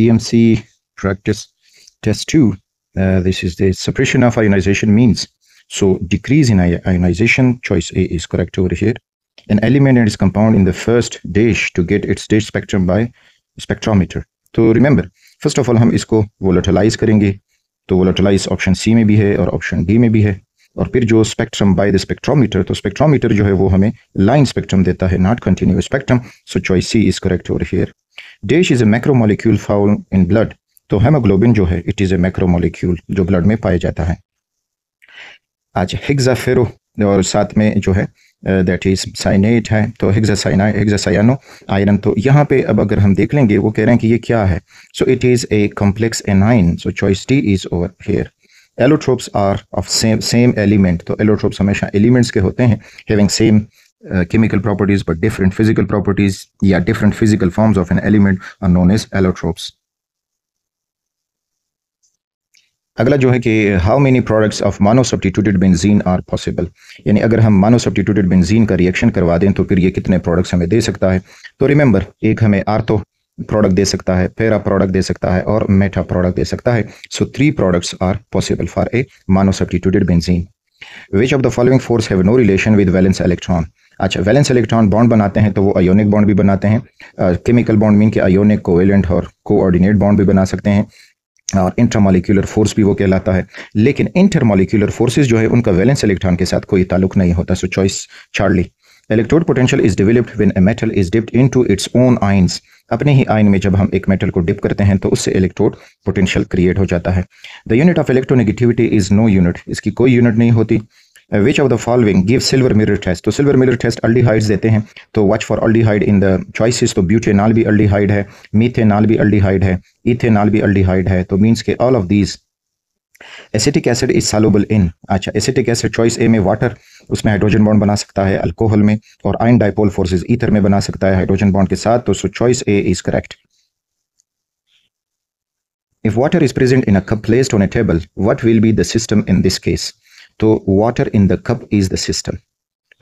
PMC practice test two. uh, this is the suppression of ionization means so decrease in ionization choice a is correct over here an element and its compound in the first dish to get its dish spectrum by spectrometer So remember, first of all, we will volatilize करेंगे So volatilize option C may be है और option D में भी है और फिर जो spectrum by the spectrometer तो स्पेक्ट्रोमीटर जो है वो हमें लाइन स्पेक्ट्रम देता है not continue spectrum so choice C is correct over here dash is a macromolecule found in blood तो हेमोग्लोबिन जो है इट इज़ ए मैक्रोमोलिक्यूल जो ब्लड में पाया जाता है आज हिग्जाफेरो और साथ में जो है दैट इज साइनेट है तो हिग्जासाइना आयरन तो यहाँ पे अब अगर हम देख लेंगे वो कह रहे हैं कि ये क्या है so it is a a anion so choice D is over here allotropes are of same same element तो एलोट्रोप्स हमेशा एलिमेंट्स के होते हैं having same Uh, chemical properties but different physical properties या different physical forms of an element are known as allotropes अगला जो है कि how many products of monosubstituted benzene are possible यानी अगर हम मानोसब्टीट्यूटेड बेंजीन का रिएक्शन करवा दें तो फिर ये कितने प्रोडक्ट्स हमें दे सकता है तो रिमेंबर एक हमें आर्थो प्रोडक्ट दे सकता है पेरा प्रोडक्ट दे सकता है और मेटा प्रोडक्ट दे सकता है so three products are possible for a monosubstituted benzene which of the following forces have no relation with valence electron अच्छा वैलेंस इलेक्ट्रॉन बॉन्ड बनाते हैं तो वो आयोनिक बॉन्ड भी बनाते हैं केमिकल बॉन्ड मीन के आयोनिक कोवेलेंट और कोऑर्डिनेट बॉन्ड भी बना सकते हैं और इंटरमोलिकुलर फोर्स भी वो कहलाता है लेकिन इंटरमोलिकुलर फोर्सेज जो है उनका वैलेंस इलेक्ट्रॉन के साथ कोई ताल्लुक नहीं होता so choice D electrode potential is developed when a metal is dipped into its own ions अपने ही आयन में जब हम एक मेटल को डिप करते हैं तो उससे इलेक्ट्रोड पोटेंशियल क्रिएट हो जाता है the unit of electronegativity is no unit इसकी कोई यूनिट नहीं होती which of the following give silver mirror test तो सिल्वर मिरर टेस्ट अल्डीहाइड्स देते हैं तो watch for aldehyde in the choices तो ब्यूटे भी अल्डीहाइड है मीथे भी अल्डीहाइड है इथे भी अल्डीहाइड है तो मीन्स के all of these acetic acid is soluble in अच्छा एसिटिक एसिड चॉइस ए में वाटर उसमें हाइड्रोजन बॉन्ड बना सकता है अल्कोहल में और आयन डाइपोल फोर्सेस ईथर में बना सकता है हाइड्रोजन बॉन्ड के साथ तो so choice A is correct if water is present in a cup placed on a table what will be the system in this case तो water in the cup is the system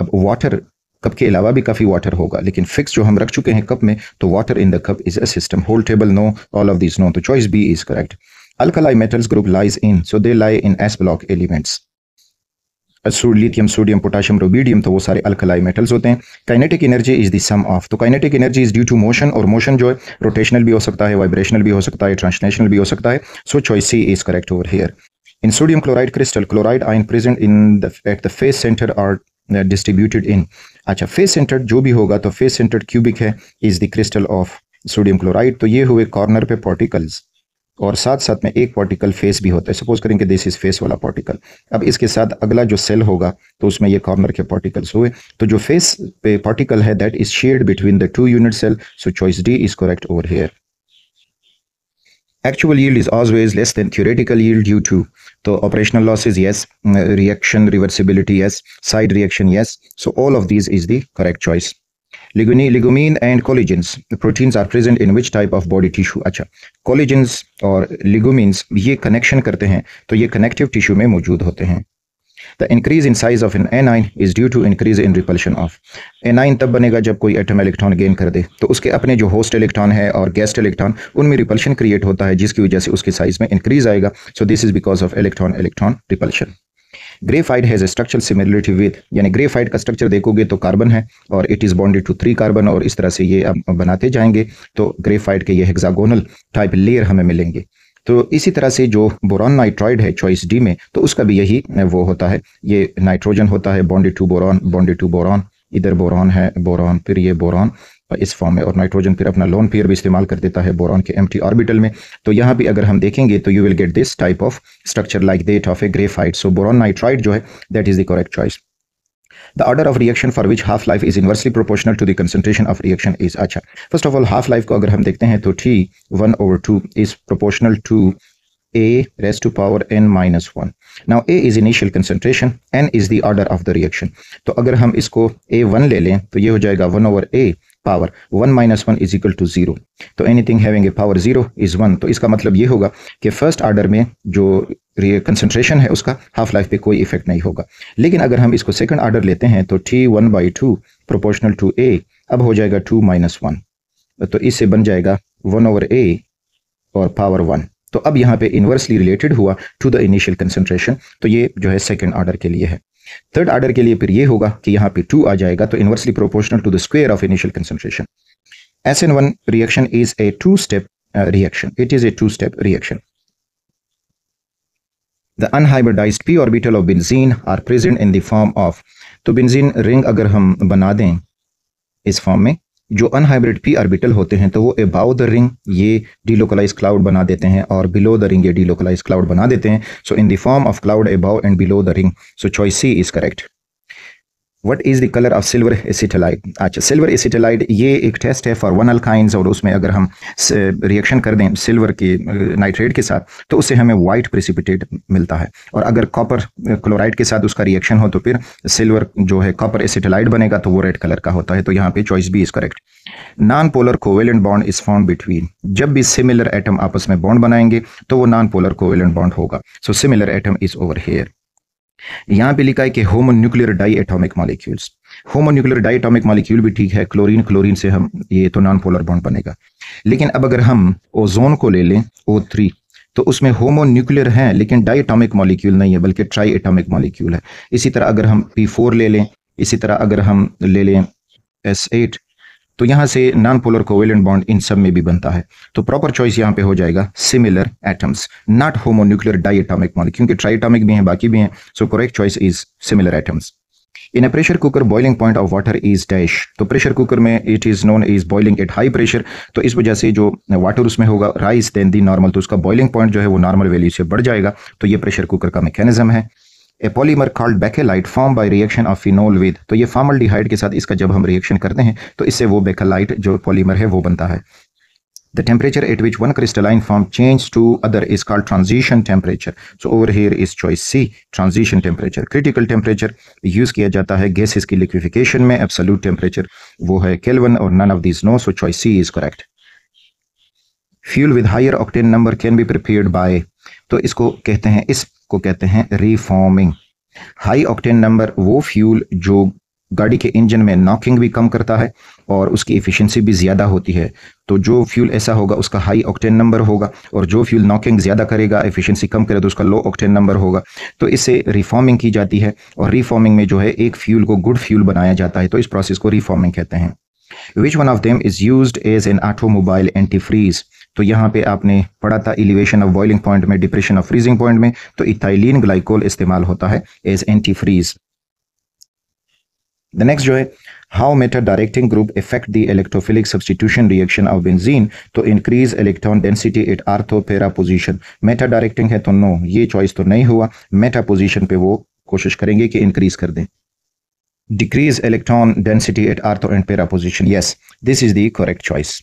अब water cup के अलावा भी काफ़ी water होगा लेकिन fix जो हम रख चुके हैं कप में तो water in the cup is a system whole table no all of this no तो choice B is correct alkali metals group lies in so they lie in S block elements lithium sodium potassium rubidium तो वो सारे alkali metals होते हैं kinetic energy is the sum of तो kinetic energy is due to motion और motion जो है rotational भी हो सकता है वाइब्रेशनल भी हो सकता है ट्रांसनेशनल भी हो सकता है so choice C is correct over here In sodium chloride crystal, chloride ion present in the, at the face center are uh, distributed in. अच्छा face सेंटर्ड जो भी होगा तो face सेंटर्ड cubic है is the crystal of sodium chloride. तो ये हुए corner पे particles. और साथ साथ में एक पार्टिकल फेस भी होता है सपोज करेंगे दिस इज फेस वाला पार्टिकल अब इसके साथ अगला जो सेल होगा तो उसमें ये कॉर्नर के पार्टिकल्स हुए तो जो फेस पे पार्टिकल है that is shared between the two unit cell so choice D is correct over here Actual yield is always less than theoretical yield due to the operational losses, yes. Mm, uh, reaction reversibility, yes. Side reaction, yes. So all of these is the correct choice. Liguni, ligumine and collagens. The proteins are present in which type of body tissue? Acha. collagens or ligumines ये connection करते हैं तो ये connective tissue में मौजूद होते हैं the increase in size of an anion is due to increase in repulsion of anion तब बनेगा जब कोई एटम इलेक्ट्रॉन गेन कर दे तो उसके अपने जो होस्ट इलेक्ट्रॉन है और गेस्ट इलेक्ट्रॉन उनमें रिपल्शन क्रिएट होता है जिसकी वजह से उसके साइज में इंक्रीज आएगा so this is because of electron electron repulsion graphite has structure similarity with यानी ग्रेफाइट का स्ट्रक्चर देखोगे तो कार्बन है और it is bonded to three carbon और इस तरह से ये अब बनाते जाएंगे तो ग्रेफाइट के ये हेक्सागोनल टाइप लेयर हमें मिलेंगे तो इसी तरह से जो बोरॉन नाइट्राइड है चॉइस डी में तो उसका भी यही वो होता है ये नाइट्रोजन होता है bonded to boron bonded to boron इधर बोरॉन है बोरॉन फिर ये बोरॉन इस फॉर्म में और नाइट्रोजन फिर अपना लोन पेयर भी इस्तेमाल कर देता है बोरॉन के एम्प्टी ऑर्बिटल में तो यहाँ भी अगर हम देखेंगे तो you will get this type of structure like that of a graphite so boron nitride जो है that is the correct choice The order of reaction for which half life is inversely proportional to the concentration of reaction is अच्छा first of all half life को अगर हम देखते हैं तो T one over two is proportional to a raised to power n minus 1 now a is initial concentration n is the order of the reaction तो अगर हम इसको a1 ले लें तो ये हो जाएगा 1 over a power one minus one is equal to zero तो anything having a power zero is one तो इसका मतलब ये होगा कि फर्स्ट ऑर्डर में जो कंसनट्रेशन है उसका हाफ लाइफ पे कोई इफेक्ट नहीं होगा लेकिन अगर हम इसको सेकंड ऑर्डर लेते हैं तो T one by two proportional to a अब हो जाएगा टू माइनस वन तो इससे बन जाएगा वन ओवर ए और पावर वन तो अब यहाँ पे इन्वर्सली रिलेटेड हुआ टू द इनिशियल कंसनट्रेशन तो ये जो है सेकेंड ऑर्डर के लिए है थर्ड ऑर्डर के लिए फिर ये होगा कि यहाँ पे टू आ जाएगा तो inversely proportional to the square of initial concentration S N one reaction is a two step reaction it is a two step reaction the unhybridised P orbital of benzene are present in the form of तो benzene ring अगर हम बना दें इस form में जो unhybrid P orbital होते हैं तो वो अबाउ द रिंग ये डीलोकलाइज क्लाउड बना देते हैं और बिलो द रिंग ये डीलोकलाइज क्लाउड बना देते हैं so in the form of cloud above and below the ring so choice C is correct what is the colour of silver acetylide अच्छा सिल्वर एसिटेलाइट ये एक टेस्ट है फॉर वन अल्काइंस और उसमें अगर हम रिएक्शन कर दें सिल्वर के नाइट्रेट के साथ तो उससे हमें वाइट प्रेसिपिटेट मिलता है और अगर कॉपर क्लोराइड के साथ उसका रिएक्शन हो तो फिर सिल्वर जो है कॉपर एसिटेलाइट बनेगा तो वो रेड कलर का होता है तो यहाँ पे choice B is correct non polar covalent bond is form between जब भी सिमिलर एटम आपस में बॉन्ड बनाएंगे तो वो नॉन पोलर कोवेलेंट बॉन्ड होगा so similar atom is over here यहां पे लिखा है कि homonuclear diatomic molecules homonuclear diatomic molecule भी ठीक है क्लोरीन क्लोरीन से हम ये तो नॉन पोलर बॉन्ड बनेगा लेकिन अब अगर हम ओजोन को ले लें ओ थ्री तो उसमें होमो न्यूक्लियर है लेकिन डाई एटॉमिक मॉलिक्यूल नहीं है बल्कि ट्राई एटॉमिक मॉलिक्यूल है इसी तरह अगर हम पी फोर ले लें इसी तरह अगर हम ले लें एस एट तो यहां से नॉन पोलर कोवेलेंट बॉन्ड इन सब में भी बनता है तो प्रॉपर चॉइस यहाँ पे हो जाएगा similar atoms not homonuclear diatomic मॉल क्योंकि ट्राइटॉमिक भी हैं बाकी भी हैं so correct choice is similar atoms in a pressure cooker boiling point of water is dash तो प्रेशर कुकर में it is known is boiling at high pressure तो इस वजह से जो वाटर उसमें होगा राइस देन दी नॉर्मल तो उसका बॉइलिंग पॉइंट जो है वो नॉर्मल वैल्यू से बढ़ जाएगा तो ये प्रेशर कुकर का मैकेनिज्म है a polymer called Bakelite form by reaction of phenol with तो ये फॉर्मलडिहाइड के साथ इसका जब हम रिएक्शन करते हैं तो इससे वो बेकेलाइट जो पॉलीमर है वो बनता है the temperature at which one crystalline form change to other is called transition temperature so over here is choice C transition temperature critical temperature use किया जाता है गैसेज की लिक्विफिकेशन में एब्सोल्यूट टेम्परेचर वो है केलवन और none of this no so choice C is correct fuel with higher octane number can be prepare by तो इसको कहते हैं इसको कहते हैं रिफॉर्मिंग हाई ऑक्टेन नंबर वो फ्यूल जो गाड़ी के इंजन में नॉकिंग भी कम करता है और उसकी इफिशेंसी भी ज़्यादा होती है तो जो फ्यूल ऐसा होगा उसका हाई ऑक्टेन नंबर होगा और जो फ्यूल नॉकिंग ज़्यादा करेगा इफिशेंसी कम करेगा तो उसका लो ऑक्टेन नंबर होगा तो इससे रिफॉर्मिंग की जाती है और रिफॉर्मिंग में जो है एक फ्यूल को गुड फ्यूल बनाया जाता है तो इस प्रोसेस को रिफॉर्मिंग कहते हैं which one of them is use as an automobile freeze तो यहाँ पे आपने पढ़ा था एलिवेशन ऑफ बॉइलिंग पॉइंट में डिप्रेशन ऑफ फ्रीजिंग पॉइंट में तो इथाइलिन ग्लाइकोल इस्तेमाल होता है as antifreeze the next जो है how meta directing group effect the electrophilic substitution reaction of benzene तो increase electron density at para position meta directing है तो नो ये चॉइस तो नहीं हुआ मेटा पोजिशन पे वो कोशिश करेंगे कि इंक्रीज कर दें decrease electron density at ortho and para position yes this is the correct choice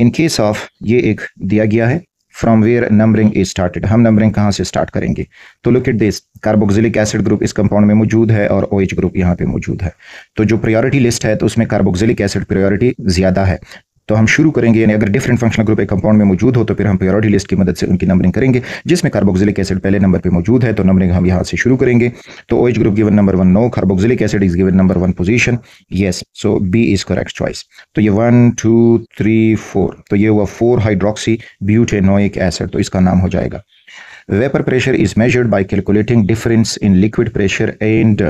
in case of ये एक दिया गया है from where numbering is started हम नंबरिंग कहाँ से स्टार्ट करेंगे तो look at this carboxylic acid group इस कंपाउंड में मौजूद है और ओ एच ग्रुप यहाँ पे मौजूद है तो जो प्रायोरिटी लिस्ट है तो उसमें कार्बोक्सिलिक एसिड प्रायोरिटी ज़्यादा है तो हम शुरू करेंगे यानी अगर डिफरेंट फंक्शनल ग्रुप एक कंपाउंड में मौजूद हो तो फिर हम प्योरिटी लिस्ट की मदद से उनकी नंबरिंग करेंगे जिसमें कार्बोक्सिलिक एसिड पहले नंबर पर मौजूद है तो नंबरिंग हम यहाँ से शुरू करेंगे तो O H group given number one no carboxylic acid is given number one position yes so B is correct choice तो ये वन टू थ्री फोर तो ये हुआ फोर हाइड्रोक्सी ब्यूटेनोइक एसिड तो इसका नाम हो जाएगा vapour pressure is measured by calculating difference in liquid pressure and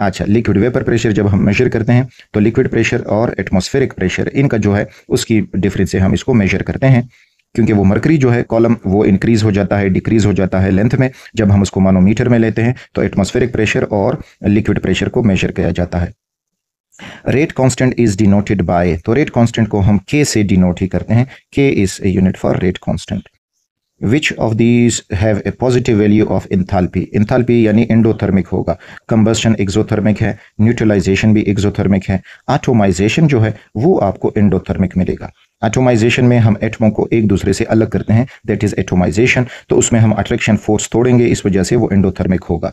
अच्छा लिक्विड वेपर प्रेशर जब हम मेजर करते हैं तो लिक्विड प्रेशर और एटमोस्फेरिक प्रेशर इनका जो है उसकी डिफरेंस से हम इसको मेजर करते हैं क्योंकि वो मरकरी जो है कॉलम वो इंक्रीज हो जाता है डिक्रीज हो जाता है लेंथ में जब हम उसको मानोमीटर में लेते हैं तो एटमोस्फेरिक प्रेशर और लिक्विड प्रेशर को मेजर किया जाता है rate constant is denoted by तो रेट कांस्टेंट को हम के से डिनोट ही करते हैं K is a unit for rate constant which of these have a positive value of enthalpy enthalpy यानी इंडोथर्मिक होगा कंबस्शन एक्जोथर्मिक है न्यूट्रलाइजेशन भी एक्जोथर्मिक है आटोमाइजेशन जो है वो आपको इंडोथर्मिक मिलेगा एटोमाइजेशन में हम एटमों को एक दूसरे से अलग करते हैं दैट इज़ एटोमाइजेशन तो उसमें हम अट्रैक्शन फोर्स तोड़ेंगे इस वजह से वो इंडोथर्मिक होगा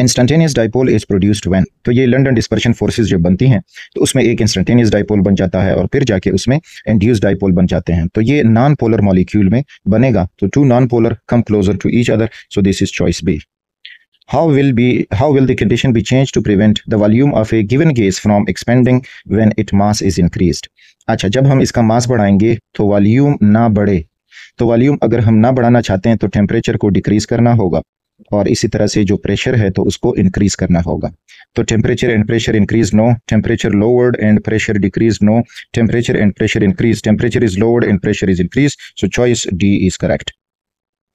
instantaneous dipole is produced when तो ये लंडन डिस्पर्शन फोर्सेज जब बनती हैं तो उसमें एक इंस्टेंटेनियस डाइपोल बन जाता है और फिर जाके उसमें इंड्यूस डाइपोल बन जाते हैं तो ये नॉन पोलर मॉलिक्यूल में बनेगा तो two non polar come closer to each other so this is choice B how will be how will the condition be changed to prevent the volume of a given gas from expanding when its mass is increased अच्छा जब हम इसका मास बढ़ाएंगे तो volume ना बढ़े तो volume अगर हम ना बढ़ाना चाहते हैं तो टेम्परेचर को डिक्रीज करना होगा और इसी तरह से जो प्रेशर है तो उसको इंक्रीज करना होगा तो temperature and pressure increase no temperature lowered and pressure decrease no temperature and pressure increase temperature is lowered and pressure is increase so choice D is correct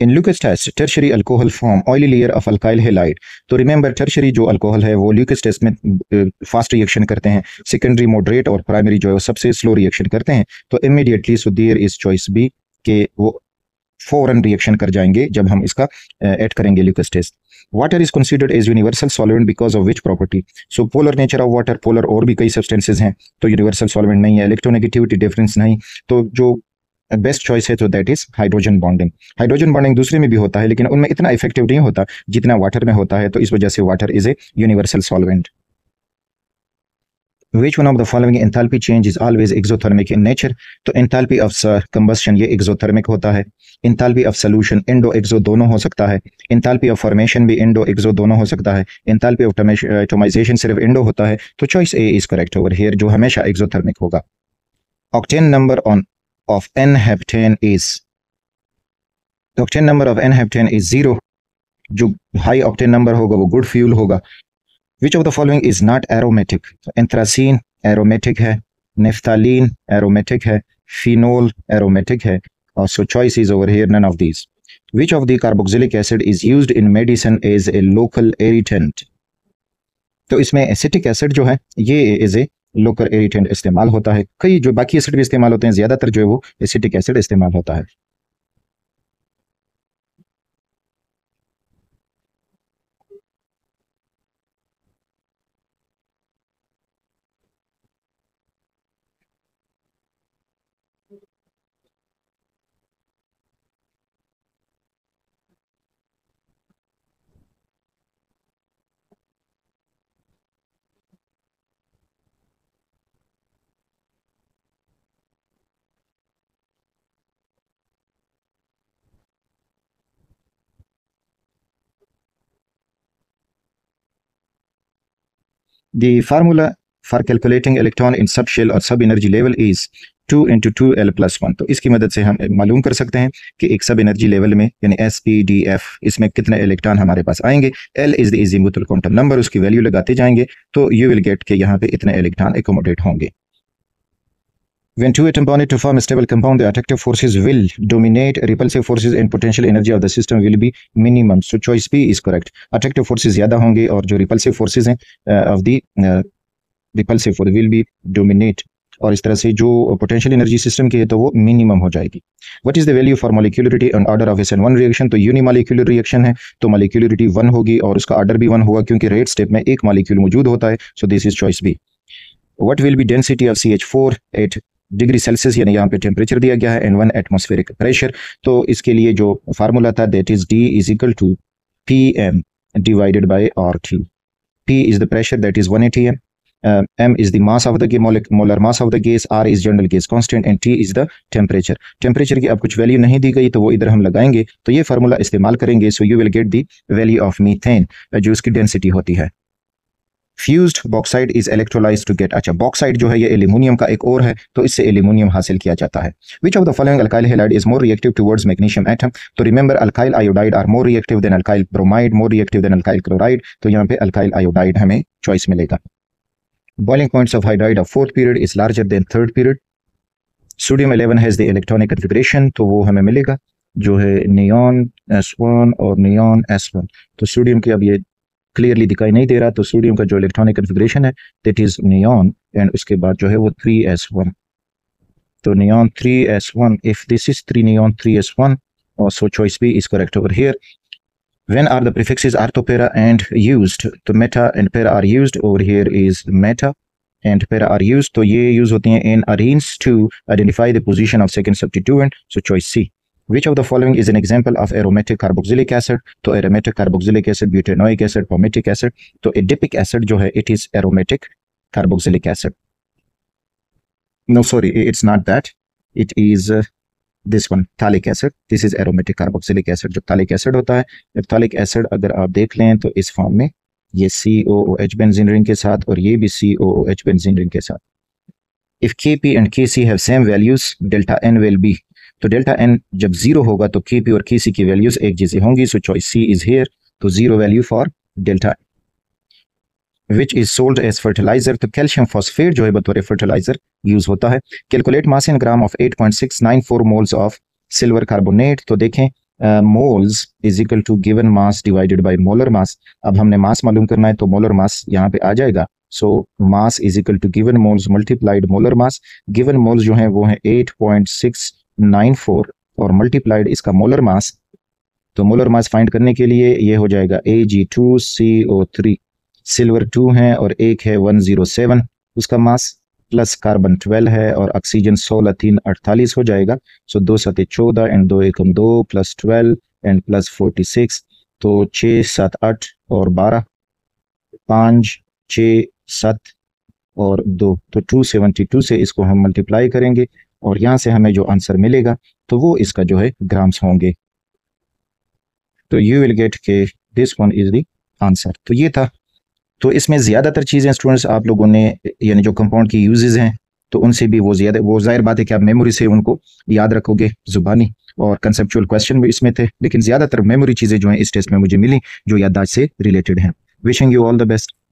in Lucas tertiary alcohol form oily layer of alkyl halide तो remember tertiary जो alcohol है वो Lucas test में fast reaction करते हैं secondary moderate और primary जो है सबसे स्लो रिएक्शन करते हैं तो immediately so there is choice B के वो फौरन रिएक्शन कर जाएंगे जब हम इसका ऐड करेंगे Lucas water is considered as universal solvent because of which property so polar nature of water polar और भी कई सब्सटेंसेज हैं तो यूनिवर्सल सॉल्वेंट नहीं है इलेक्ट्रोनेगेटिविटी डिफरेंस नहीं तो जो बेस्ट चॉइस है तो that is hydrogen bonding hydrogen bonding दूसरे में भी होता है लेकिन उनमें इतना इफेक्टिव नहीं होता जितना वाटर में होता है तो इस वजह से water is a universal solvent Which one of the following enthalpy change is always exothermic in nature? तो enthalpy of combustion ये exothermic होता है enthalpy of solution endo exo दोनों हो सकता है enthalpy of formation भी इंडो एक्सो दोनों हो सकता है enthalpy of atomization सिर्फ इंडो होता है तो choice A is correct over here जो हमेशा exothermic होगा octane number on of n heptane is octane number of n heptane is zero जो हाई ऑक्टेन नंबर होगा वो गुड फ्यूल होगा which of the following is not aromatic anthracene aromatic है naphthalene aromatic है phenol aromatic है और so choice is over here none of these which of the carboxylic acid is use in medicine as a local irritant तो इसमें acetic acid जो है ये as a local एरिटेंट इस्तेमाल होता है कई जो बाकी एसिड भी इस्तेमाल होते हैं ज़्यादातर जो है वो एसिटिक एसिड इस्तेमाल होता है The formula for calculating electron in subshell और sub energy level is 2 into 2L plus 1 तो इसकी मदद से हम मालूम कर सकते हैं कि एक सब एनर्जी लेवल में यानी एस पी डी एफ इसमें कितने इलेक्ट्रॉन हमारे पास आएंगे L is the azimuthal quantum number उसकी वैल्यू लगाते जाएंगे तो यू विल गेट के यहाँ पे इतने इलेक्ट्रॉन एकोमोडेट होंगे When two atom bonded to form a stable compound, the attractive forces will dominate repulsive forces and potential energy of the system will be minimum. So choice B is correct. Attractive forces ज़्यादा होंगे और जो repulsive forces हैं uh, of the uh, repulsive force will be dominate. और इस तरह से जो पोटेंशियल एनर्जी सिस्टम की है तो वो मिनिमम हो जाएगी what is the value for molecularity and order of S N one reaction तो यूनिमालिक्यूलर रिएक्शन है तो मोलिक्यूलरिटी वन होगी और उसका ऑर्डर भी वन होगा क्योंकि रेड स्टेप में एक मालिक्यूल मौजूद होता है so this is choice B what will be density of C H four at degree Celsius यानी यहाँ पे टेम्परेचर दिया गया है एंड वन एटमोस्फेरिक प्रेशर तो इसके लिए जो फार्मूला था that is D is equal to P M divided by R T P is the pressure that is one A T M M is the mass of the the uh, molar mass of the gas r is general gas constant and t is the temperature temperature की अब कुछ value नहीं दी गई तो वो इधर हम लगाएंगे तो ये फार्मूला इस्तेमाल करेंगे so you will get the value of methane जो उसकी डेंसिटी होती है fused bauxite is electrolyse to get अच्छा बॉक्साइड जो है ये एल्यूमिनियम का एक और है तो इससे एल्यूमिनियम हासिल किया जाता है which of the following alkyl halide is more reactive towards magnesium atom तो remember alkyl iodide are more reactive than alkyl bromide more reactive than alkyl chloride तो यहाँ पे अल्काइल आयोडाइड हमें चॉइस मिलेगा boiling points of hydride of fourth period is larger than third period sodium 11 has the electronic configuration तो वो हमें मिलेगा जो है नियॉन एस वन और नियॉन एस वन तो सोडियम की अब ये क्लियरली दिखाई नहीं दे रहा तो सोडियम का जो इलेक्ट्रॉनिक कन्फिग्रेशन है दैट इज नियॉन एंड उसके बाद जो है वो थ्री एस वन तो neon three S one if this is three neon three S one so choice B is correct over here when are the prefixes orthopera and used तो meta and para are used over here is meta and para are used तो ये use होती हैं in arenes to identify the position of second substituent so choice C Which of the following is an example of aromatic carboxylic acid? तो aromatic carboxylic acid, butanoic acid, palmitic acid. तो adipic acid जो है it is aromatic carboxylic acid. No, sorry, it's not that. It is uh, this one, talic acid. This is aromatic carboxylic acid. जो talic acid होता है, जब talic acid अगर आप देख लें तो इस फॉर्म में ये C O O H benzene ring के साथ और ये भी C O O H benzene ring के साथ if K P and K C have same values delta N will be तो डेल्टा एन जब जीरो होगा तो के पी और के सी की वैल्यूज एक जैसी होंगी so choice C is here तो zero value for delta which is sold as fertiliser तो कैल्शियम फॉस्फेट जो है बतौर फर्टिलाइजर यूज होता है calculate mass in gram of eight point six nine four moles of silver carbonate तो देखें moles is equal to given mass divided by molar mass अब हमने मास मालूम करना है तो मोलर मास यहाँ पे आ जाएगा so mass is equal to given moles multiplied molar mass given moles जो है वो है eight point six nine four और मल्टीप्लाइड इसका मोलर मास तो मोलर मास फाइंड करने के लिए ये हो जाएगा A G two C O three silver two है और एक है वन जीरो सेवन उसका मास प्लस कार्बन ट्वेल्व है और ऑक्सीजन सोलह तीन अड़तालीस हो जाएगा सो दो सत चौदह एंड दो एकम दो plus twelve and plus forty six तो छ सात आठ और बारह पाँच छ सात और दो तो टू सेवेंटी टू से इसको हम मल्टीप्लाई करेंगे और यहाँ से हमें जो आंसर मिलेगा तो वो इसका जो है ग्राम्स होंगे तो यू विल गेट के this one is the answer तो ये था तो इसमें ज़्यादातर चीज़ें स्टूडेंट्स आप लोगों ने यानी जो कंपाउंड की यूजेज़ हैं तो उनसे भी वो ज़्यादा वो ज़ाहिर बात है कि आप मेमोरी से उनको याद रखोगे ज़ुबानी और कंसेप्चुअल क्वेश्चन भी इसमें थे लेकिन ज़्यादातर मेमोरी चीज़ें जो हैं इस टेस्ट में मुझे मिली जो याददाश्त से रिलेटेड हैं wishing you all the best